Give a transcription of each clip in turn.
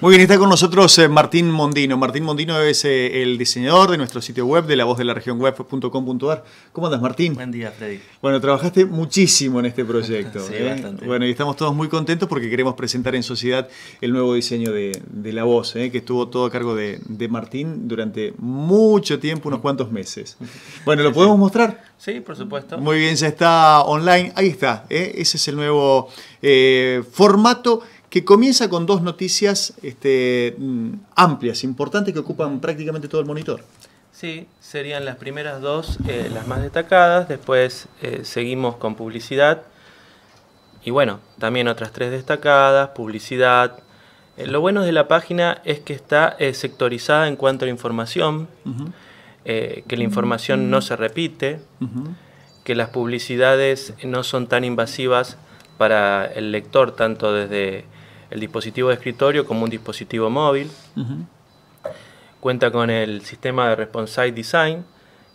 Muy bien, está con nosotros eh, Martín Mondino. Martín Mondino es eh, el diseñador de nuestro sitio web de la voz de la región web.com.ar. ¿Cómo andas, Martín? Buen día, Freddy. Bueno, trabajaste muchísimo en este proyecto. sí, ¿eh? bastante. Bueno, y estamos todos muy contentos porque queremos presentar en sociedad el nuevo diseño de, la voz, que estuvo todo a cargo de, Martín durante mucho tiempo, unos cuantos meses. Bueno, ¿lo podemos mostrar? Sí, por supuesto. Muy bien, ya está online. Ahí está. Ese es el nuevo formato que comienza con dos noticias este, mm, amplias, importantes, que ocupan prácticamente todo el monitor. Sí, serían las primeras dos eh, las más destacadas, después eh, seguimos con publicidad y bueno, también otras tres destacadas, publicidad. Eh, lo bueno de la página es que está sectorizada en cuanto a la información, que la información no se repite, que las publicidades no son tan invasivas para el lector, tanto desde el dispositivo de escritorio como un dispositivo móvil. Cuenta con el sistema de Responsive Design,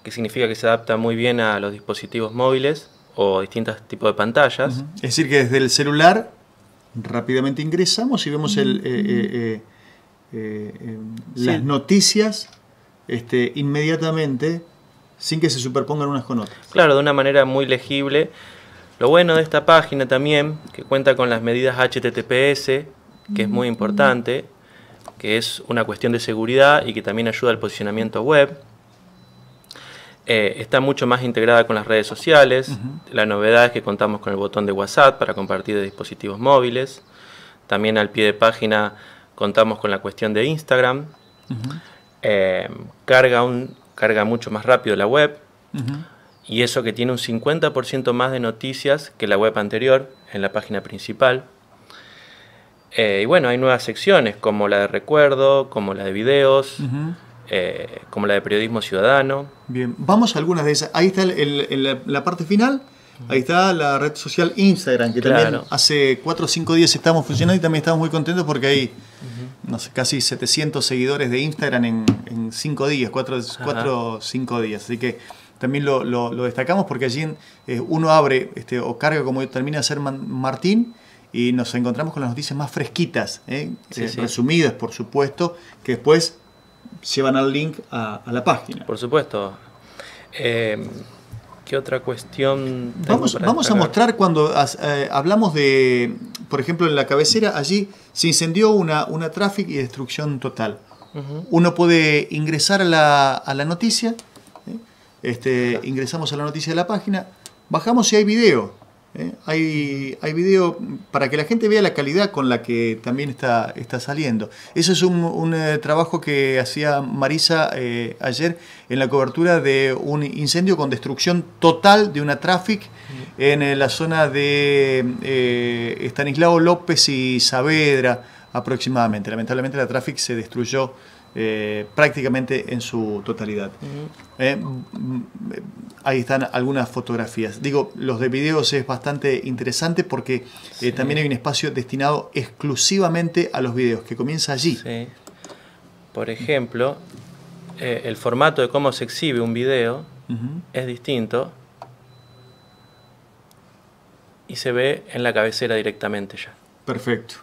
que significa que se adapta muy bien a los dispositivos móviles o distintos tipos de pantallas. Es decir, que desde el celular rápidamente ingresamos y vemos eh, eh, eh, em, las noticias este, inmediatamente sin que se superpongan unas con otras. Claro, de una manera muy legible lo bueno de esta página también, que cuenta con las medidas HTTPS, que es muy importante, que es una cuestión de seguridad y que también ayuda al posicionamiento web. Eh, está mucho más integrada con las redes sociales. La novedad es que contamos con el botón de WhatsApp para compartir de dispositivos móviles. También al pie de página contamos con la cuestión de Instagram. Eh, carga, mucho más rápido la web y eso que tiene un 50% más de noticias que la web anterior en la página principal. Eh, y bueno, hay nuevas secciones como la de recuerdo, como la de videos, eh, como la de periodismo ciudadano. Bien, vamos a algunas de esas. Ahí está la parte final. Ahí está la red social Instagram, que también hace 4 o 5 días estamos funcionando y también estamos muy contentos porque hay no sé, casi 700 seguidores de Instagram en, en días, 4 o 5 días. Así que también lo, lo, destacamos porque allí eh, uno abre este, o carga como termina de ser Martín y nos encontramos con las noticias más fresquitas, ¿eh? Eh, resumidas por supuesto, que después llevan al link a, la página. Por supuesto. ¿Qué otra cuestión? Vamos, vamos a mostrar cuando hablamos de, por ejemplo, en la cabecera, allí se incendió una, una tráfico y destrucción total. Uno puede ingresar a la, a la noticia, este, ingresamos a la noticia de la página, bajamos si hay video. ¿eh? Hay, hay, video para que la gente vea la calidad con la que también está, está saliendo. Ese es un, eh, trabajo que hacía Marisa eh, ayer en la cobertura de un incendio con destrucción total de una traffic mm. en la zona de Estanislao López y Saavedra aproximadamente. Lamentablemente la traffic se destruyó eh, prácticamente en su totalidad. Eh, mm, ahí están algunas fotografías. Digo, los de videos es bastante interesante porque eh, también hay un espacio destinado exclusivamente a los videos, que comienza allí. Por ejemplo, el formato de cómo se exhibe un video es distinto y se ve en la cabecera directamente ya. Perfecto.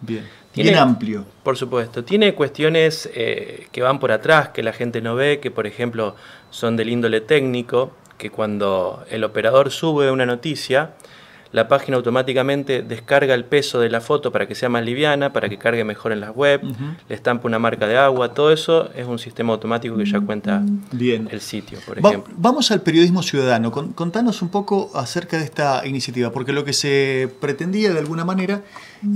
Bien. Tiene, Bien amplio. Por supuesto. Tiene cuestiones eh, que van por atrás, que la gente no ve, que por ejemplo son del índole técnico, que cuando el operador sube una noticia, la página automáticamente descarga el peso de la foto para que sea más liviana, para que cargue mejor en las web, le estampa una marca de agua, todo eso es un sistema automático que ya cuenta Bien. el sitio, por ejemplo. vamos al periodismo ciudadano. contanos un poco acerca de esta iniciativa, porque lo que se pretendía de alguna manera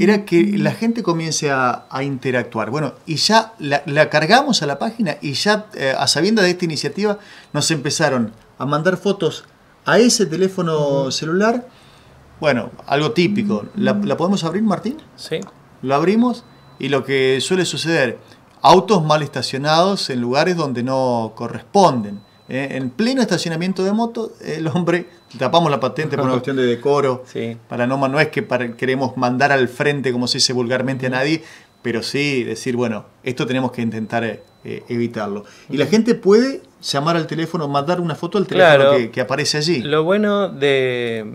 era que la gente comience a, interactuar. Bueno, y ya la, cargamos a la página y ya eh, a sabiendas de esta iniciativa nos empezaron a mandar fotos a ese teléfono celular bueno, algo típico. Mm. ¿La, podemos abrir, Martín? Sí. Lo abrimos y lo que suele suceder, autos mal estacionados en lugares donde no corresponden. ¿eh? en pleno estacionamiento de moto, el hombre, tapamos la patente por una cuestión de decoro, sí. para no, no es que para, queremos mandar al frente, como se dice vulgarmente, a nadie, pero sí decir, bueno, esto tenemos que intentar eh, eh, evitarlo. Y la gente puede llamar al teléfono, mandar una foto al teléfono que, que, aparece allí. Lo bueno de,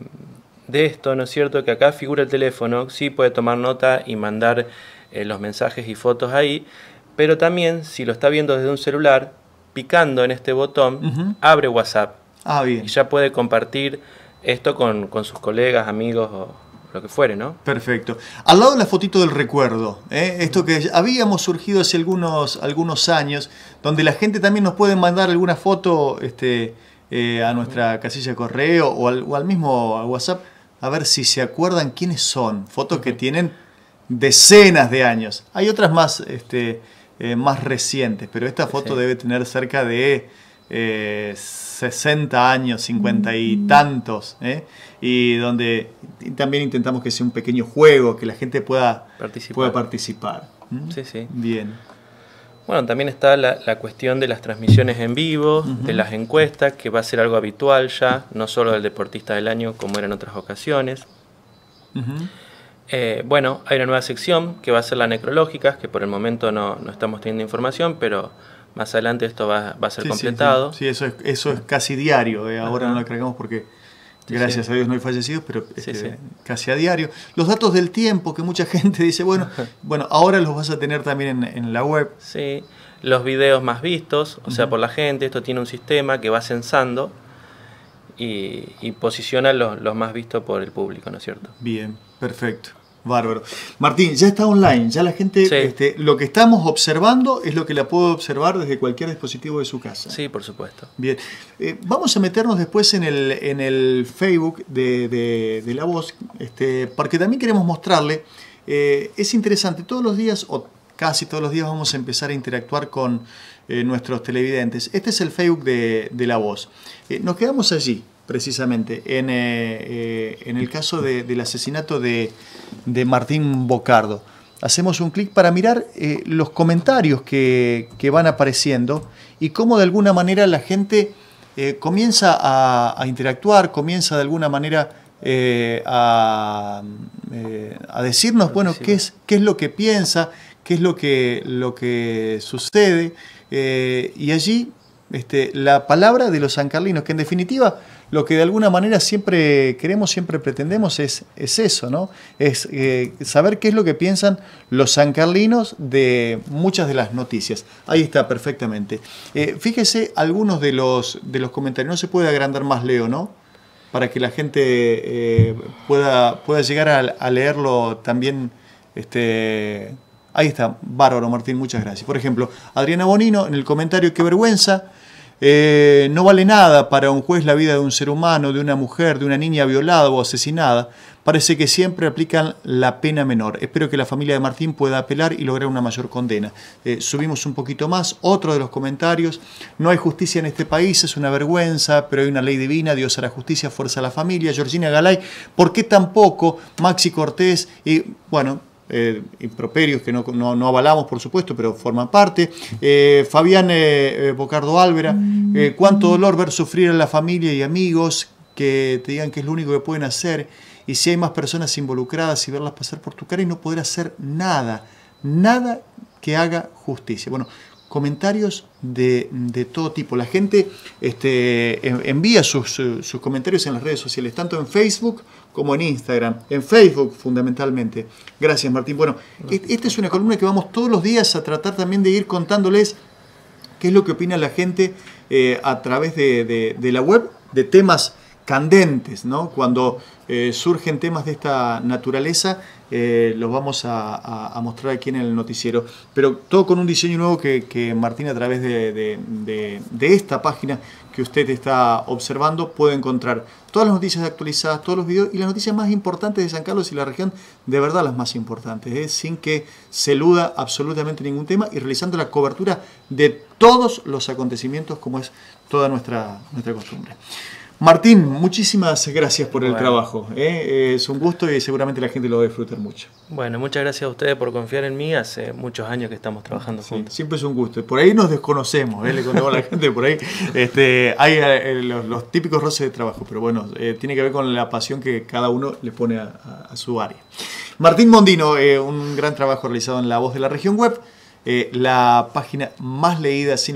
de esto, ¿no es cierto? Que acá figura el teléfono, sí puede tomar nota y mandar eh, los mensajes y fotos ahí, pero también si lo está viendo desde un celular, picando en este botón, abre WhatsApp. Ah, bien. Y ya puede compartir esto con, sus colegas, amigos o, lo que fuere, ¿no? Perfecto. Al lado de la fotito del recuerdo, ¿eh? esto que habíamos surgido hace algunos, algunos años, donde la gente también nos puede mandar alguna foto este, eh, a nuestra casilla de correo o o al mismo WhatsApp a ver si se acuerdan quiénes son. Fotos que tienen decenas de años. Hay otras más, este, eh, más recientes, pero esta foto debe tener cerca de 60 eh, años, 50 y mm. tantos. ¿eh? Y donde también intentamos que sea un pequeño juego, que la gente pueda participar. participar. ¿Mm? Sí, sí. Bien. Bueno, también está la, cuestión de las transmisiones en vivo, de las encuestas, que va a ser algo habitual ya, no solo del deportista del año como era en otras ocasiones. Eh, bueno, hay una nueva sección que va a ser la necrológica, que por el momento no, estamos teniendo información, pero más adelante esto va, a ser completado. Sí, eso, es, eso es casi diario, eh, ahora no lo creemos porque este, Gracias a Dios no hay fallecidos, pero este, casi a diario. Los datos del tiempo, que mucha gente dice, bueno, bueno ahora los vas a tener también en, la web. Sí, los videos más vistos, o sea, por la gente, esto tiene un sistema que va censando y, posiciona los más vistos por el público, ¿no es cierto? Bien, perfecto. Bárbaro. Martín, ya está online, ya la gente, este, lo que estamos observando es lo que la puedo observar desde cualquier dispositivo de su casa. Sí, por supuesto. Bien, eh, vamos a meternos después en el, Facebook de, La Voz, este, porque también queremos mostrarle, eh, es interesante, todos los días o casi todos los días vamos a empezar a interactuar con eh, nuestros televidentes. Este es el Facebook de, de La Voz. nos quedamos allí, precisamente. Eh, eh, en, el caso del asesinato de, Martín Bocardo. Hacemos un clic para mirar eh, los comentarios que, van apareciendo y cómo de alguna manera la gente comienza a, a, interactuar, comienza de alguna manera a, a, decirnos, bueno, qué es, qué es lo que piensa, qué es lo que, lo que sucede. y allí este, la palabra de los sancarlinos, que en definitiva lo que de alguna manera siempre queremos, siempre pretendemos es, es eso, ¿no? Es eh, saber qué es lo que piensan los sancarlinos de muchas de las noticias. Ahí está, perfectamente. Eh, fíjese algunos de los, de los comentarios, no se puede agrandar más, Leo, ¿no? Para que la gente eh, pueda, pueda llegar a, leerlo también. Este, Ahí está, bárbaro Martín, muchas gracias. Por ejemplo, Adriana Bonino en el comentario, qué vergüenza eh, no vale nada para un juez la vida de un ser humano, de una mujer, de una niña violada o asesinada. Parece que siempre aplican la pena menor. Espero que la familia de Martín pueda apelar y lograr una mayor condena. Eh, subimos un poquito más. Otro de los comentarios. No hay justicia en este país, es una vergüenza, pero hay una ley divina. Dios hará justicia, fuerza a la familia. Georgina Galay, ¿por qué tampoco Maxi Cortés? Y bueno, eh, improperios que no, avalamos, por supuesto, pero forman parte. Eh, Fabián eh, Bocardo Álvera, ¿cuánto dolor ver sufrir a la familia y amigos que te digan que es lo único que pueden hacer? Y si hay más personas involucradas y verlas pasar por tu cara y no poder hacer nada, nada que haga justicia. Bueno, comentarios de, de, todo tipo. La gente este, envía sus, eh, sus, comentarios en las redes sociales, tanto en Facebook como en Instagram. En Facebook, fundamentalmente. Gracias, Martín. Bueno, e-, esta es una columna que vamos todos los días a tratar también de ir contándoles qué es lo que opina la gente eh, a través de, de, de, la web, de temas candentes, ¿no? Cuando eh, surgen temas de esta naturaleza, eh, los vamos a, mostrar aquí en el noticiero. Pero todo con un diseño nuevo que, Martín a través de, esta página que usted está observando puede encontrar todas las noticias actualizadas, todos los videos y las noticias más importantes de San Carlos y la región, de verdad las más importantes, ¿eh? sin que se eluda absolutamente ningún tema y realizando la cobertura de todos los acontecimientos como es toda nuestra, nuestra costumbre. Martín, muchísimas gracias por el trabajo. ¿eh? Eh, es un gusto y seguramente la gente lo va a disfrutar mucho. Bueno, muchas gracias a ustedes por confiar en mí. Hace muchos años que estamos trabajando juntos. Siempre es un gusto. Por ahí nos desconocemos, ¿eh? le contamos a la gente por ahí. Este, hay los, típicos roces de trabajo, pero bueno, tiene que ver con la pasión que cada uno le pone a, a su área. Martín Mondino, un gran trabajo realizado en La Voz de la Región Web, la página más leída sin